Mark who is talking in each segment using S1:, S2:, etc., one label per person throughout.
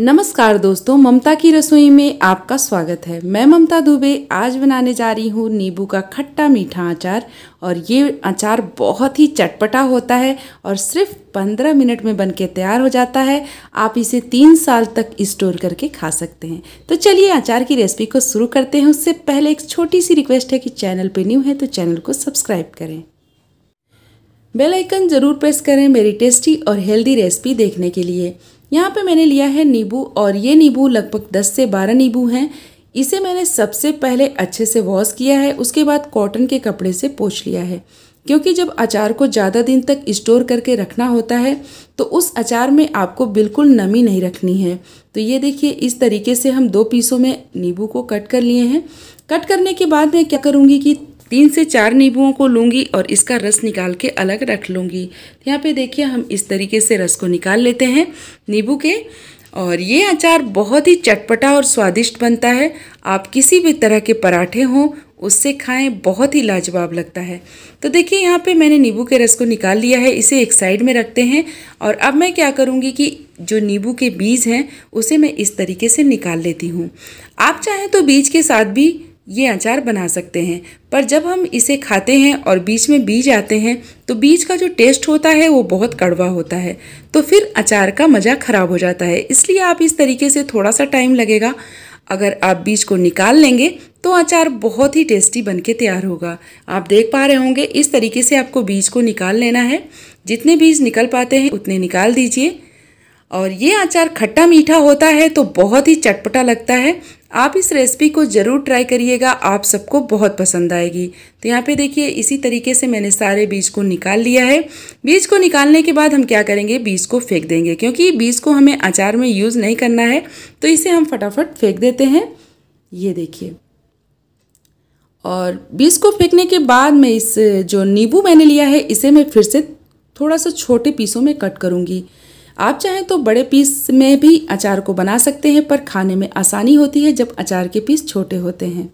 S1: नमस्कार दोस्तों ममता की रसोई में आपका स्वागत है मैं ममता दुबे आज बनाने जा रही हूँ नींबू का खट्टा मीठा अचार और ये अचार बहुत ही चटपटा होता है और सिर्फ 15 मिनट में बनके तैयार हो जाता है आप इसे तीन साल तक स्टोर करके खा सकते हैं तो चलिए अचार की रेसिपी को शुरू करते हैं उससे पहले एक छोटी सी रिक्वेस्ट है कि चैनल पर न्यू है तो चैनल को सब्सक्राइब करें बेल आइकन ज़रूर प्रेस करें मेरी टेस्टी और हेल्दी रेसिपी देखने के लिए यहाँ पे मैंने लिया है नींबू और ये नींबू लगभग 10 से 12 नींबू हैं इसे मैंने सबसे पहले अच्छे से वॉश किया है उसके बाद कॉटन के कपड़े से पोछ लिया है क्योंकि जब अचार को ज़्यादा दिन तक स्टोर करके रखना होता है तो उस अचार में आपको बिल्कुल नमी नहीं रखनी है तो ये देखिए इस तरीके से हम दो पीसों में नींबू को कट कर लिए हैं कट करने के बाद मैं क्या करूँगी कि तीन से चार नींबुओं को लूँगी और इसका रस निकाल के अलग रख लूँगी यहाँ पे देखिए हम इस तरीके से रस को निकाल लेते हैं नींबू के और ये अचार बहुत ही चटपटा और स्वादिष्ट बनता है आप किसी भी तरह के पराठे हों उससे खाएं बहुत ही लाजवाब लगता है तो देखिए यहाँ पे मैंने नींबू के रस को निकाल लिया है इसे एक साइड में रखते हैं और अब मैं क्या करूँगी कि जो नींबू के बीज हैं उसे मैं इस तरीके से निकाल लेती हूँ आप चाहें तो बीज के साथ भी ये अचार बना सकते हैं पर जब हम इसे खाते हैं और बीच में बीज आते हैं तो बीज का जो टेस्ट होता है वो बहुत कड़वा होता है तो फिर अचार का मज़ा ख़राब हो जाता है इसलिए आप इस तरीके से थोड़ा सा टाइम लगेगा अगर आप बीज को निकाल लेंगे तो अचार बहुत ही टेस्टी बनके तैयार होगा आप देख पा रहे होंगे इस तरीके से आपको बीज को निकाल लेना है जितने बीज निकल पाते हैं उतने निकाल दीजिए और ये अचार खट्टा मीठा होता है तो बहुत ही चटपटा लगता है आप इस रेसिपी को ज़रूर ट्राई करिएगा आप सबको बहुत पसंद आएगी तो यहाँ पे देखिए इसी तरीके से मैंने सारे बीज को निकाल लिया है बीज को निकालने के बाद हम क्या करेंगे बीज को फेंक देंगे क्योंकि बीज को हमें अचार में यूज़ नहीं करना है तो इसे हम फटाफट फेंक देते हैं ये देखिए और बीज को फेंकने के बाद मैं इस जो नींबू मैंने लिया है इसे मैं फिर से थोड़ा सा छोटे पीसों में कट करूँगी आप चाहें तो बड़े पीस में भी अचार को बना सकते हैं पर खाने में आसानी होती है जब अचार के पीस छोटे होते हैं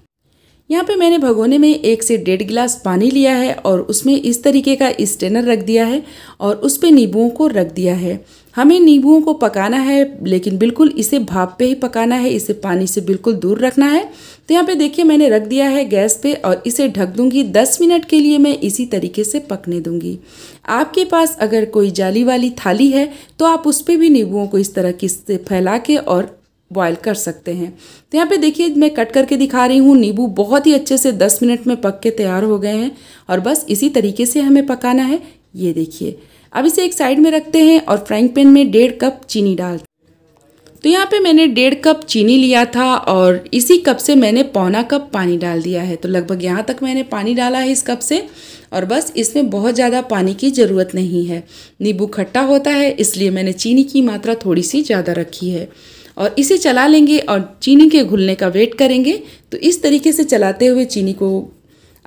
S1: यहाँ पे मैंने भगोने में एक से डेढ़ गिलास पानी लिया है और उसमें इस तरीके का स्टेनर रख दिया है और उस पर नींबुओं को रख दिया है हमें नींबुओं को पकाना है लेकिन बिल्कुल इसे भाप पे ही पकाना है इसे पानी से बिल्कुल दूर रखना है तो यहाँ पे देखिए मैंने रख दिया है गैस पे और इसे ढक दूंगी 10 मिनट के लिए मैं इसी तरीके से पकने दूंगी आपके पास अगर कोई जाली वाली थाली है तो आप उस पर भी नींबुओं को इस तरह की फैला के और बॉयल कर सकते हैं तो यहाँ पे देखिए मैं कट करके दिखा रही हूँ नींबू बहुत ही अच्छे से 10 मिनट में पक के तैयार हो गए हैं और बस इसी तरीके से हमें पकाना है ये देखिए अब इसे एक साइड में रखते हैं और फ्राइंग पैन में डेढ़ कप चीनी डाल तो यहाँ पे मैंने डेढ़ कप चीनी लिया था और इसी कप से मैंने पौना कप पानी डाल दिया है तो लगभग यहाँ तक मैंने पानी डाला है इस कप से और बस इसमें बहुत ज़्यादा पानी की ज़रूरत नहीं है नींबू खट्टा होता है इसलिए मैंने चीनी की मात्रा थोड़ी सी ज़्यादा रखी है और इसे चला लेंगे और चीनी के घुलने का वेट करेंगे तो इस तरीके से चलाते हुए चीनी को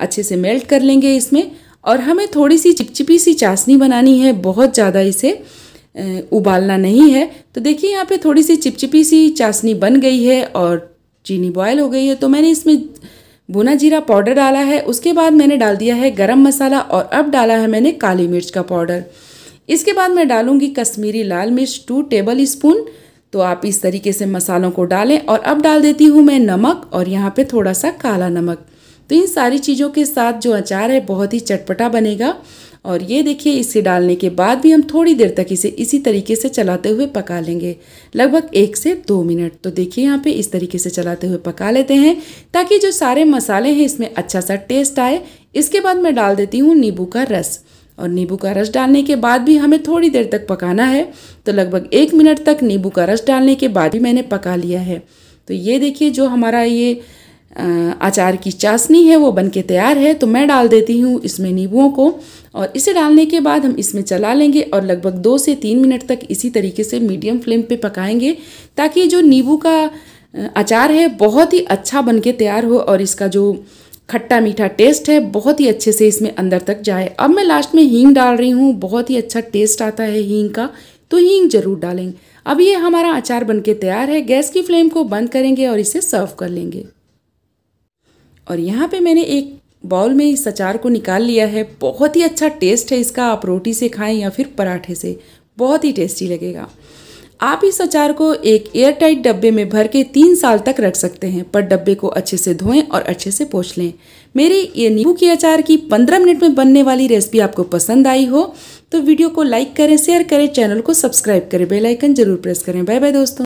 S1: अच्छे से मेल्ट कर लेंगे इसमें और हमें थोड़ी सी चिपचिपी सी चाशनी बनानी है बहुत ज़्यादा इसे उबालना नहीं है तो देखिए यहाँ पे थोड़ी सी चिपचिपी सी चाशनी बन गई है और चीनी बॉयल हो गई है तो मैंने इसमें भुना जीरा पाउडर डाला है उसके बाद मैंने डाल दिया है गरम मसाला और अब डाला है मैंने काली मिर्च का पाउडर इसके बाद मैं डालूंगी कश्मीरी लाल मिर्च टू टेबल स्पून तो आप इस तरीके से मसालों को डालें और अब डाल देती हूँ मैं नमक और यहाँ पे थोड़ा सा काला नमक तो इन सारी चीज़ों के साथ जो अचार है बहुत ही चटपटा बनेगा और ये देखिए इसे डालने के बाद भी हम थोड़ी देर तक इसे इसी तरीके से चलाते हुए पका लेंगे लगभग एक से दो मिनट तो देखिए यहाँ पे इस तरीके से चलाते हुए पका लेते हैं ताकि जो सारे मसाले हैं इसमें अच्छा सा टेस्ट आए इसके बाद मैं डाल देती हूँ नींबू का रस और नींबू का रस डालने के बाद भी हमें थोड़ी देर तक पकाना है तो लगभग एक मिनट तक नींबू का रस डालने के बाद भी मैंने पका लिया है तो ये देखिए जो हमारा ये अचार की चाशनी है वो बन के तैयार है तो मैं डाल देती हूँ इसमें नींबुओं को और इसे डालने के बाद हम इसमें चला लेंगे और लगभग दो से तीन मिनट तक इसी तरीके से मीडियम फ्लेम पर पकाएँगे ताकि जो नींबू का अचार है बहुत ही अच्छा बन के तैयार हो और इसका जो खट्टा मीठा टेस्ट है बहुत ही अच्छे से इसमें अंदर तक जाए अब मैं लास्ट में हींग डाल रही हूँ बहुत ही अच्छा टेस्ट आता है हींग का तो हींग जरूर डालेंगे अब ये हमारा अचार बनके तैयार है गैस की फ्लेम को बंद करेंगे और इसे सर्व कर लेंगे और यहाँ पे मैंने एक बाउल में इस अचार को निकाल लिया है बहुत ही अच्छा टेस्ट है इसका आप रोटी से खाएं या फिर पराठे से बहुत ही टेस्टी लगेगा आप इस अचार को एक एयरटाइट डब्बे में भर के तीन साल तक रख सकते हैं पर डब्बे को अच्छे से धोएं और अच्छे से पोछ लें मेरे ये नींबू के अचार की पंद्रह मिनट में बनने वाली रेसिपी आपको पसंद आई हो तो वीडियो को लाइक करें शेयर करें चैनल को सब्सक्राइब करें बेलाइकन जरूर प्रेस करें बाय बाय दोस्तों